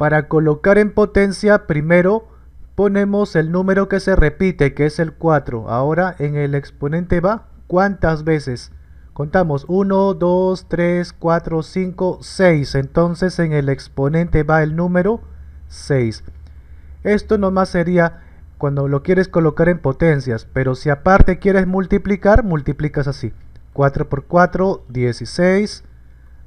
Para colocar en potencia, primero ponemos el número que se repite, que es el 4. Ahora en el exponente va, ¿cuántas veces? Contamos 1, 2, 3, 4, 5, 6. Entonces en el exponente va el número 6. Esto nomás sería cuando lo quieres colocar en potencias, pero si aparte quieres multiplicar, multiplicas así. 4 por 4, 16.